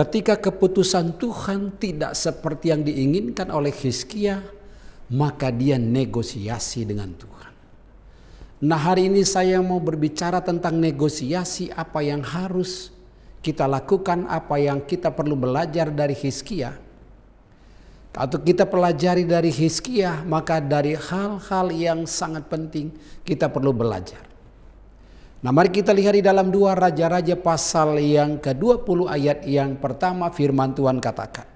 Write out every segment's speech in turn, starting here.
Ketika keputusan Tuhan tidak seperti yang diinginkan oleh Hizkia, maka dia negosiasi dengan Tuhan. Nah, hari ini saya mau berbicara tentang negosiasi apa yang harus kita lakukan, apa yang kita perlu belajar dari Hizkia. Atau kita pelajari dari Hizkia, maka dari hal-hal yang sangat penting kita perlu belajar. Nah mari kita lihat di dalam dua raja-raja pasal yang ke-20 ayat yang pertama firman Tuhan katakan.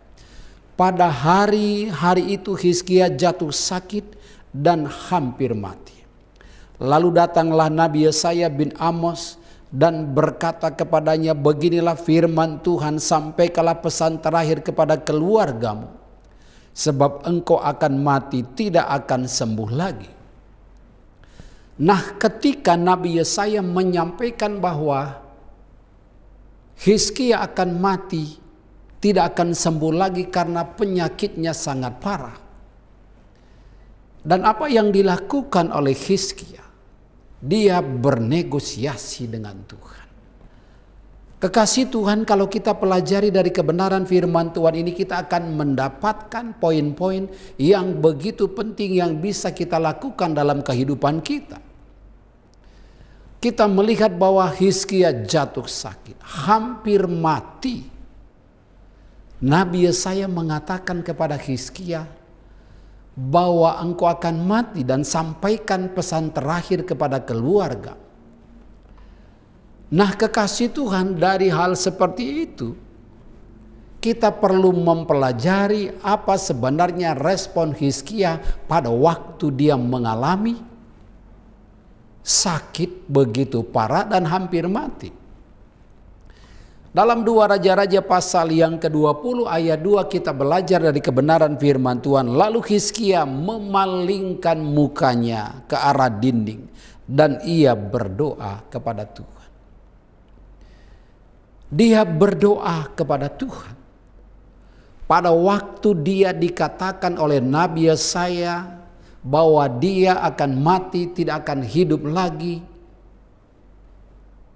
Pada hari-hari itu Hizkia jatuh sakit dan hampir mati. Lalu datanglah Nabi Yesaya bin Amos dan berkata kepadanya beginilah firman Tuhan sampai sampaikanlah pesan terakhir kepada keluargamu. Sebab engkau akan mati tidak akan sembuh lagi Nah ketika Nabi Yesaya menyampaikan bahwa Hizkia akan mati, tidak akan sembuh lagi karena penyakitnya sangat parah. Dan apa yang dilakukan oleh Hizkia? Dia bernegosiasi dengan Tuhan. Kekasih Tuhan kalau kita pelajari dari kebenaran firman Tuhan ini kita akan mendapatkan poin-poin yang begitu penting yang bisa kita lakukan dalam kehidupan kita. Kita melihat bahwa Hizkia jatuh sakit, hampir mati. Nabi Yesaya mengatakan kepada Hizkia bahwa engkau akan mati dan sampaikan pesan terakhir kepada keluarga Nah, kekasih Tuhan dari hal seperti itu kita perlu mempelajari apa sebenarnya respon Hizkia pada waktu dia mengalami sakit begitu parah dan hampir mati. Dalam dua raja-raja pasal yang ke-20 ayat 2 kita belajar dari kebenaran firman Tuhan. Lalu Hizkia memalingkan mukanya ke arah dinding dan ia berdoa kepada Tuhan. Dia berdoa kepada Tuhan. Pada waktu dia dikatakan oleh Nabi Yesaya bahwa dia akan mati, tidak akan hidup lagi.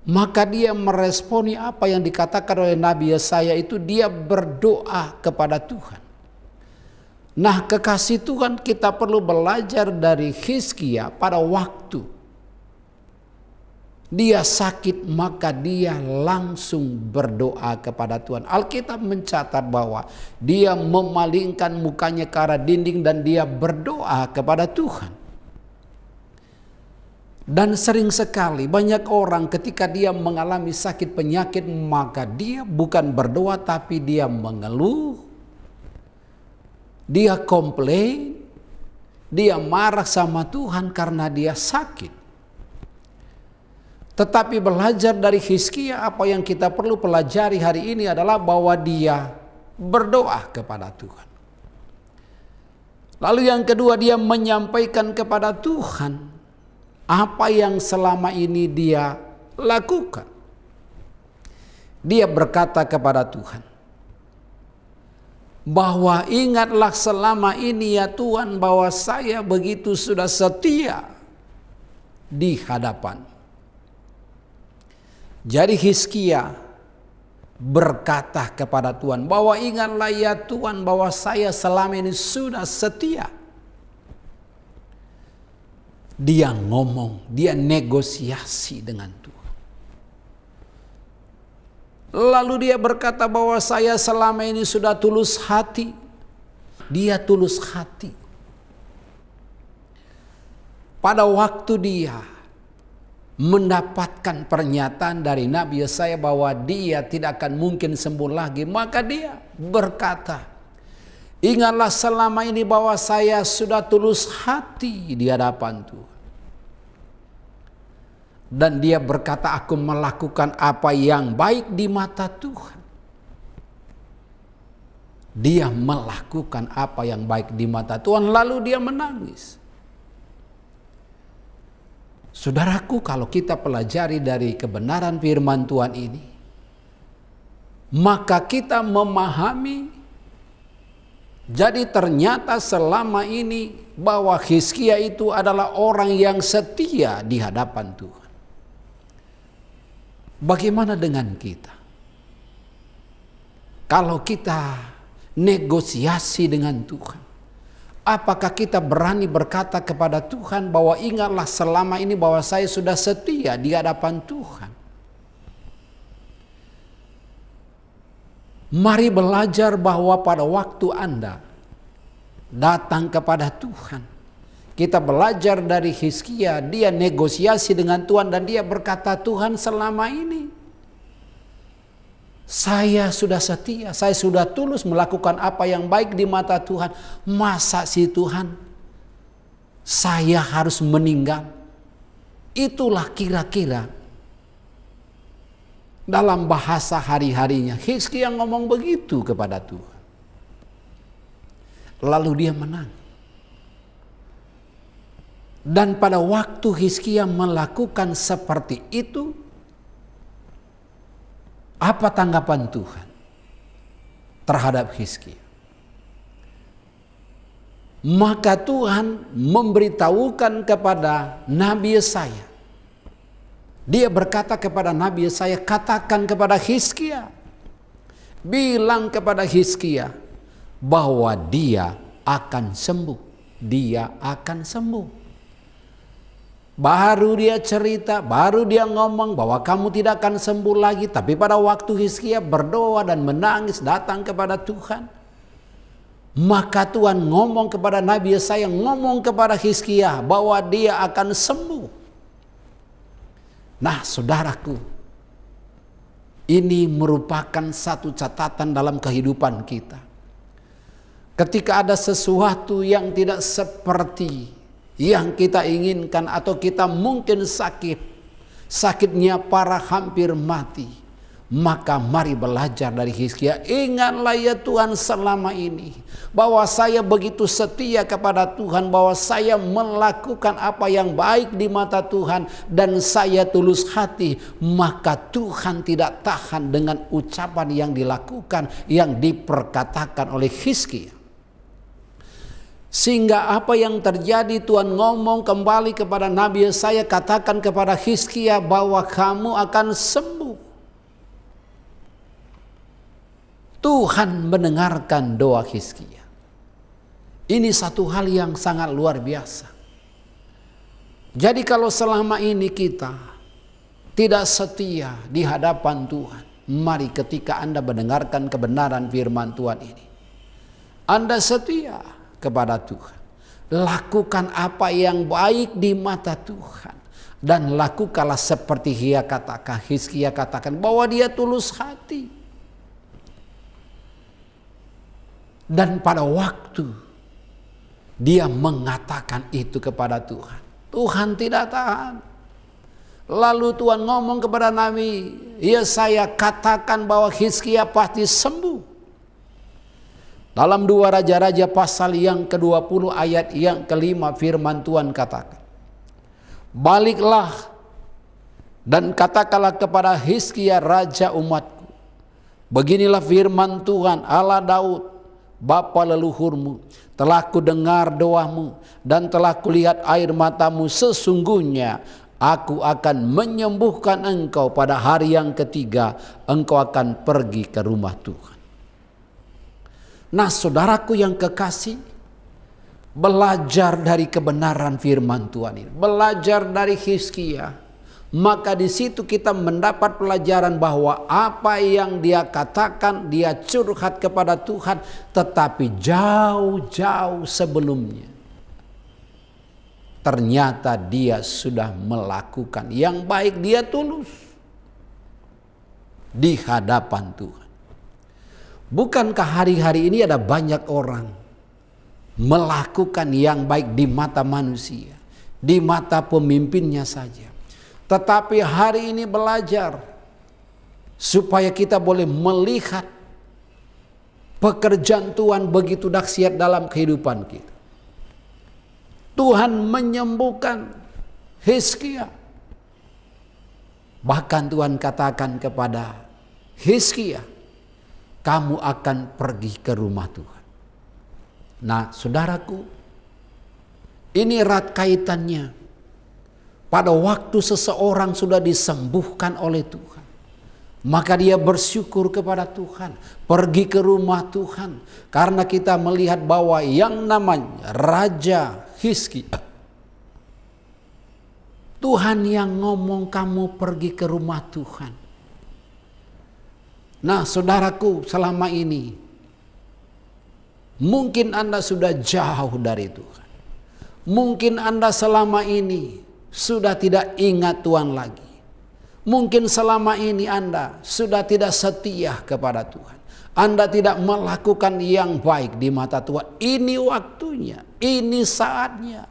Maka dia meresponi apa yang dikatakan oleh Nabi Yesaya itu dia berdoa kepada Tuhan. Nah kekasih Tuhan kita perlu belajar dari Hizkia pada waktu dia sakit maka dia langsung berdoa kepada Tuhan. Alkitab mencatat bahwa dia memalingkan mukanya ke arah dinding dan dia berdoa kepada Tuhan. Dan sering sekali banyak orang ketika dia mengalami sakit penyakit maka dia bukan berdoa tapi dia mengeluh. Dia komplain. Dia marah sama Tuhan karena dia sakit. Tetapi belajar dari Hizkia apa yang kita perlu pelajari hari ini adalah bahwa dia berdoa kepada Tuhan. Lalu yang kedua dia menyampaikan kepada Tuhan apa yang selama ini dia lakukan. Dia berkata kepada Tuhan bahwa ingatlah selama ini ya Tuhan bahwa saya begitu sudah setia di hadapan. Jadi Hiskia berkata kepada Tuhan bahwa ingatlah ya Tuhan bahwa saya selama ini sudah setia. Dia ngomong, dia negosiasi dengan Tuhan. Lalu dia berkata bahwa saya selama ini sudah tulus hati. Dia tulus hati. Pada waktu dia mendapatkan pernyataan dari Nabi Yesaya bahwa dia tidak akan mungkin sembuh lagi, maka dia berkata, Ingatlah selama ini bahwa saya sudah tulus hati di hadapan Tuhan. Dan dia berkata, aku melakukan apa yang baik di mata Tuhan. Dia melakukan apa yang baik di mata Tuhan, lalu dia menangis. Saudaraku, kalau kita pelajari dari kebenaran firman Tuhan ini, maka kita memahami jadi ternyata selama ini bahwa Hizkia itu adalah orang yang setia di hadapan Tuhan. Bagaimana dengan kita? Kalau kita negosiasi dengan Tuhan, Apakah kita berani berkata kepada Tuhan bahwa ingatlah selama ini bahwa saya sudah setia di hadapan Tuhan. Mari belajar bahwa pada waktu Anda datang kepada Tuhan. Kita belajar dari Hizkia, dia negosiasi dengan Tuhan dan dia berkata Tuhan selama ini saya sudah setia, saya sudah tulus melakukan apa yang baik di mata Tuhan. Masa si Tuhan saya harus meninggal? Itulah kira-kira dalam bahasa hari-harinya. yang ngomong begitu kepada Tuhan. Lalu dia menang. Dan pada waktu Hizkia melakukan seperti itu, apa tanggapan Tuhan terhadap Hizki? Maka Tuhan memberitahukan kepada Nabi Yesaya. Dia berkata kepada Nabi Yesaya, katakan kepada Hizkia. Bilang kepada Hizkia bahwa dia akan sembuh. Dia akan sembuh. Baru dia cerita, baru dia ngomong bahwa kamu tidak akan sembuh lagi. Tapi pada waktu Hizkia berdoa dan menangis datang kepada Tuhan. Maka Tuhan ngomong kepada Nabi Yesaya, ngomong kepada Hizkia bahwa dia akan sembuh. Nah saudaraku, ini merupakan satu catatan dalam kehidupan kita. Ketika ada sesuatu yang tidak seperti yang kita inginkan atau kita mungkin sakit, sakitnya para hampir mati, maka mari belajar dari Hizkia. Ingatlah ya Tuhan selama ini bahwa saya begitu setia kepada Tuhan, bahwa saya melakukan apa yang baik di mata Tuhan dan saya tulus hati, maka Tuhan tidak tahan dengan ucapan yang dilakukan, yang diperkatakan oleh Hizkia. Sehingga apa yang terjadi Tuhan ngomong kembali kepada Nabi saya katakan kepada Hizkia bahwa kamu akan sembuh. Tuhan mendengarkan doa Hizkia. Ini satu hal yang sangat luar biasa. Jadi kalau selama ini kita tidak setia di hadapan Tuhan, mari ketika Anda mendengarkan kebenaran firman Tuhan ini. Anda setia kepada Tuhan. Lakukan apa yang baik di mata Tuhan. Dan lakukanlah seperti Hia katakan, Hizkia katakan bahwa dia tulus hati. Dan pada waktu dia mengatakan itu kepada Tuhan. Tuhan tidak tahan. Lalu Tuhan ngomong kepada Nabi, ya saya katakan bahwa Hizkia pasti sembuh. Dalam dua raja-raja pasal yang ke-20 ayat yang kelima firman Tuhan katakan. Baliklah dan katakanlah kepada Hizkia raja umatku. Beginilah firman Tuhan Allah Daud Bapa leluhurmu telah ku dengar doamu dan telah kulihat air matamu sesungguhnya aku akan menyembuhkan engkau pada hari yang ketiga engkau akan pergi ke rumah Tuhan Nah saudaraku yang kekasih, belajar dari kebenaran firman Tuhan ini. Belajar dari Hizkia. Maka di situ kita mendapat pelajaran bahwa apa yang dia katakan, dia curhat kepada Tuhan. Tetapi jauh-jauh sebelumnya. Ternyata dia sudah melakukan yang baik, dia tulus di hadapan Tuhan. Bukankah hari-hari ini ada banyak orang melakukan yang baik di mata manusia, di mata pemimpinnya saja. Tetapi hari ini belajar supaya kita boleh melihat pekerjaan Tuhan begitu dahsyat dalam kehidupan kita. Tuhan menyembuhkan Hizkia. Bahkan Tuhan katakan kepada Hizkia, kamu akan pergi ke rumah Tuhan. Nah, saudaraku, ini erat kaitannya. Pada waktu seseorang sudah disembuhkan oleh Tuhan, maka dia bersyukur kepada Tuhan, pergi ke rumah Tuhan, karena kita melihat bahwa yang namanya Raja Hiski, Tuhan yang ngomong kamu pergi ke rumah Tuhan. Nah, saudaraku, selama ini mungkin Anda sudah jauh dari Tuhan. Mungkin Anda selama ini sudah tidak ingat Tuhan lagi. Mungkin selama ini Anda sudah tidak setia kepada Tuhan. Anda tidak melakukan yang baik di mata Tuhan. Ini waktunya, ini saatnya.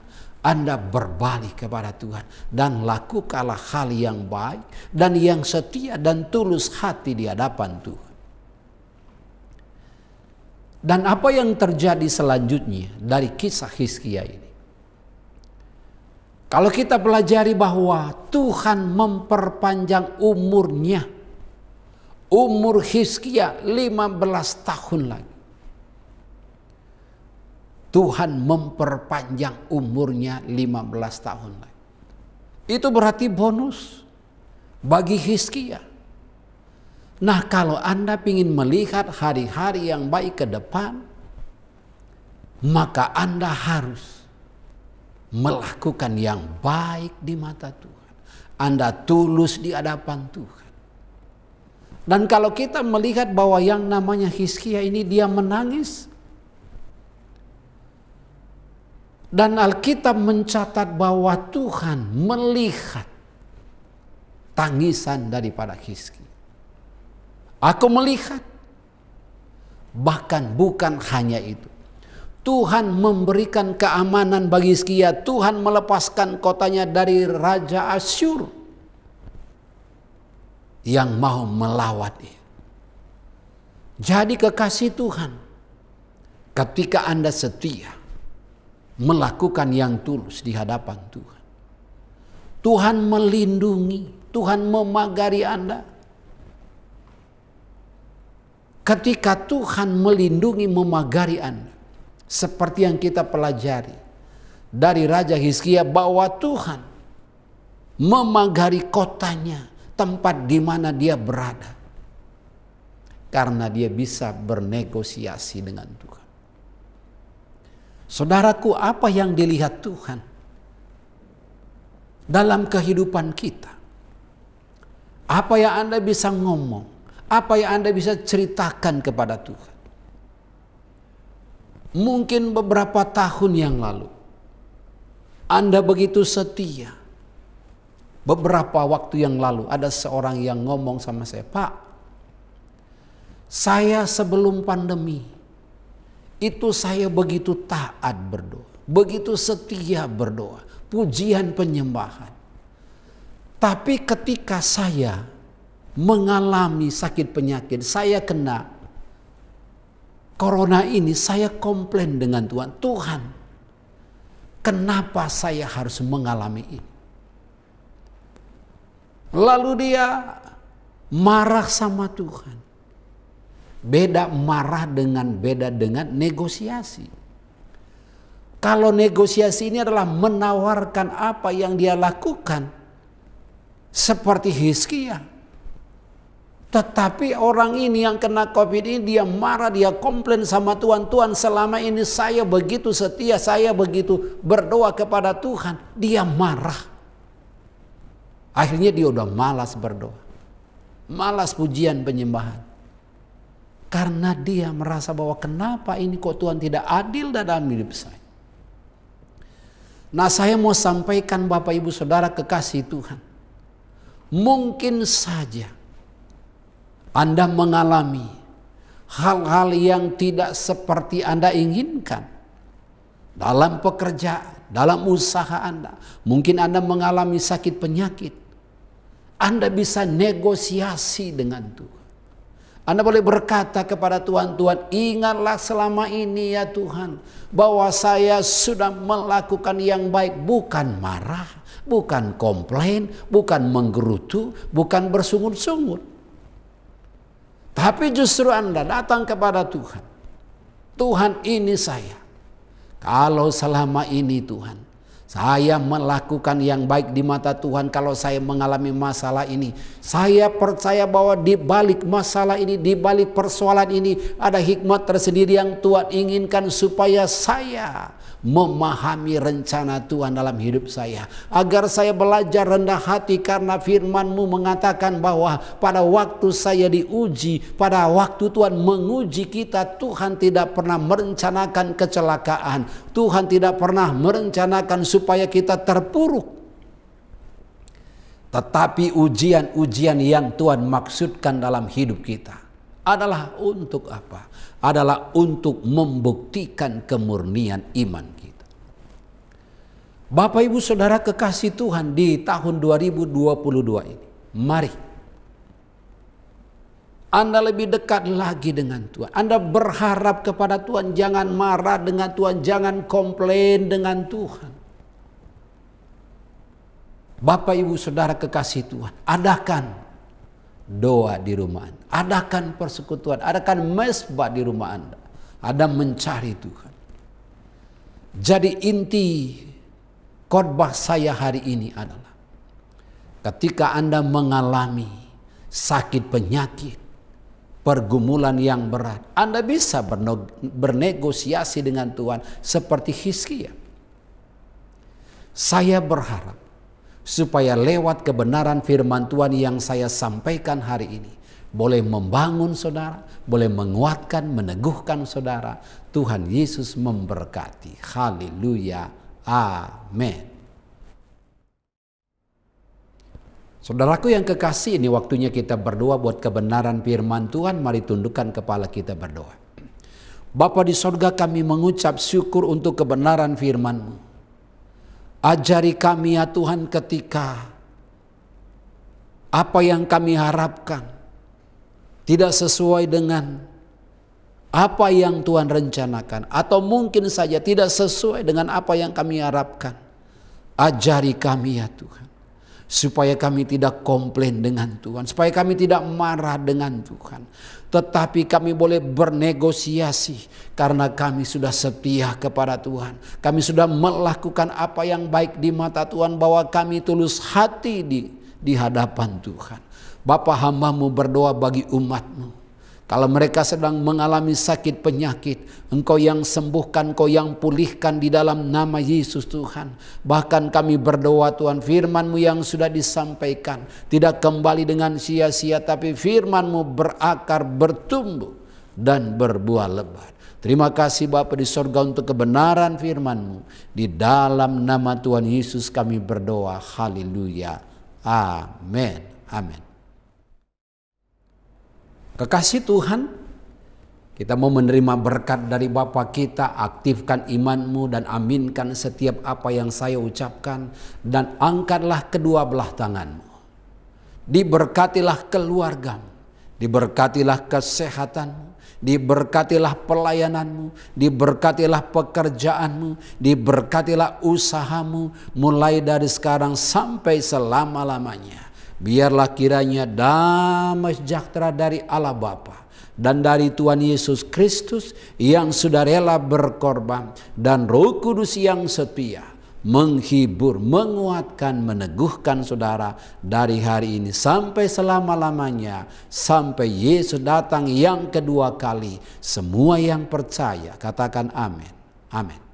Anda berbalik kepada Tuhan dan lakukanlah hal yang baik dan yang setia dan tulus hati di hadapan Tuhan. Dan apa yang terjadi selanjutnya dari kisah Hizkia ini? Kalau kita pelajari bahwa Tuhan memperpanjang umurnya. Umur Hizkia 15 tahun lagi. Tuhan memperpanjang umurnya 15 tahun lagi. Itu berarti bonus bagi Hizkia. Nah kalau Anda ingin melihat hari-hari yang baik ke depan, maka Anda harus melakukan yang baik di mata Tuhan. Anda tulus di hadapan Tuhan. Dan kalau kita melihat bahwa yang namanya Hizkia ini dia menangis, Dan Alkitab mencatat bahwa Tuhan melihat tangisan daripada Hizki. Aku melihat, bahkan bukan hanya itu. Tuhan memberikan keamanan bagi Hizkia. Ya, Tuhan melepaskan kotanya dari Raja Asyur yang mau melawat dia. Jadi kekasih Tuhan, ketika Anda setia, melakukan yang tulus di hadapan Tuhan. Tuhan melindungi, Tuhan memagari Anda. Ketika Tuhan melindungi, memagari Anda, seperti yang kita pelajari dari Raja Hizkia bahwa Tuhan memagari kotanya, tempat di mana dia berada. Karena dia bisa bernegosiasi dengan Tuhan. Saudaraku, apa yang dilihat Tuhan dalam kehidupan kita? Apa yang Anda bisa ngomong? Apa yang Anda bisa ceritakan kepada Tuhan? Mungkin beberapa tahun yang lalu, Anda begitu setia. Beberapa waktu yang lalu, ada seorang yang ngomong sama saya, "Pak, saya sebelum pandemi itu saya begitu taat berdoa, begitu setia berdoa, pujian penyembahan. Tapi ketika saya mengalami sakit penyakit, saya kena corona ini, saya komplain dengan Tuhan. Tuhan, kenapa saya harus mengalami ini? Lalu dia marah sama Tuhan. Beda marah dengan beda dengan negosiasi. Kalau negosiasi ini adalah menawarkan apa yang dia lakukan seperti Hizkia. Tetapi orang ini yang kena covid ini dia marah, dia komplain sama Tuhan. Tuhan selama ini saya begitu setia, saya begitu berdoa kepada Tuhan. Dia marah. Akhirnya dia udah malas berdoa. Malas pujian penyembahan. Karena dia merasa bahwa kenapa ini kok Tuhan tidak adil dalam hidup saya. Nah saya mau sampaikan Bapak Ibu Saudara kekasih Tuhan. Mungkin saja Anda mengalami hal-hal yang tidak seperti Anda inginkan. Dalam pekerjaan, dalam usaha Anda. Mungkin Anda mengalami sakit penyakit. Anda bisa negosiasi dengan Tuhan. Anda boleh berkata kepada Tuhan, Tuhan ingatlah selama ini ya Tuhan. Bahwa saya sudah melakukan yang baik bukan marah, bukan komplain, bukan menggerutu, bukan bersungut-sungut. Tapi justru Anda datang kepada Tuhan. Tuhan ini saya. Kalau selama ini Tuhan saya melakukan yang baik di mata Tuhan kalau saya mengalami masalah ini. Saya percaya bahwa di balik masalah ini, di balik persoalan ini ada hikmat tersendiri yang Tuhan inginkan supaya saya memahami rencana Tuhan dalam hidup saya. Agar saya belajar rendah hati karena firmanmu mengatakan bahwa pada waktu saya diuji, pada waktu Tuhan menguji kita, Tuhan tidak pernah merencanakan kecelakaan. Tuhan tidak pernah merencanakan supaya kita terpuruk. Tetapi ujian-ujian yang Tuhan maksudkan dalam hidup kita adalah untuk apa? Adalah untuk membuktikan kemurnian iman kita. Bapak Ibu Saudara kekasih Tuhan di tahun 2022 ini. Mari anda lebih dekat lagi dengan Tuhan. Anda berharap kepada Tuhan, jangan marah dengan Tuhan, jangan komplain dengan Tuhan. Bapak, ibu, saudara, kekasih Tuhan, adakan doa di rumah Anda. Adakan persekutuan, adakan mesbah di rumah Anda. Ada mencari Tuhan. Jadi inti khotbah saya hari ini adalah ketika Anda mengalami sakit penyakit, pergumulan yang berat, Anda bisa bernegosiasi dengan Tuhan seperti Hizkia. Saya berharap supaya lewat kebenaran firman Tuhan yang saya sampaikan hari ini boleh membangun saudara, boleh menguatkan, meneguhkan saudara. Tuhan Yesus memberkati. Haleluya. Amin. Saudaraku yang kekasih, ini waktunya kita berdoa buat kebenaran firman Tuhan. Mari tundukkan kepala kita berdoa. Bapa di sorga kami mengucap syukur untuk kebenaran firman-Mu. Ajari kami ya Tuhan ketika apa yang kami harapkan tidak sesuai dengan apa yang Tuhan rencanakan atau mungkin saja tidak sesuai dengan apa yang kami harapkan. Ajari kami ya Tuhan supaya kami tidak komplain dengan Tuhan, supaya kami tidak marah dengan Tuhan, tetapi kami boleh bernegosiasi karena kami sudah setia kepada Tuhan. Kami sudah melakukan apa yang baik di mata Tuhan bahwa kami tulus hati di di hadapan Tuhan. Bapa hambamu berdoa bagi umatmu kalau mereka sedang mengalami sakit penyakit, Engkau yang sembuhkan, Engkau yang pulihkan di dalam nama Yesus Tuhan. Bahkan kami berdoa Tuhan, firman-Mu yang sudah disampaikan tidak kembali dengan sia-sia, tapi firman-Mu berakar, bertumbuh, dan berbuah lebat. Terima kasih Bapa di sorga untuk kebenaran firman-Mu. Di dalam nama Tuhan Yesus kami berdoa. Haleluya. Amin. Amin. Kekasih Tuhan, kita mau menerima berkat dari Bapa kita, aktifkan imanmu dan aminkan setiap apa yang saya ucapkan dan angkatlah kedua belah tanganmu. Diberkatilah keluargamu, diberkatilah kesehatanmu, diberkatilah pelayananmu, diberkatilah pekerjaanmu, diberkatilah usahamu mulai dari sekarang sampai selama-lamanya. Biarlah kiranya damai sejahtera dari Allah Bapa dan dari Tuhan Yesus Kristus yang sudah rela berkorban dan Roh Kudus yang setia menghibur, menguatkan, meneguhkan saudara dari hari ini sampai selama-lamanya sampai Yesus datang yang kedua kali. Semua yang percaya katakan amin. Amin.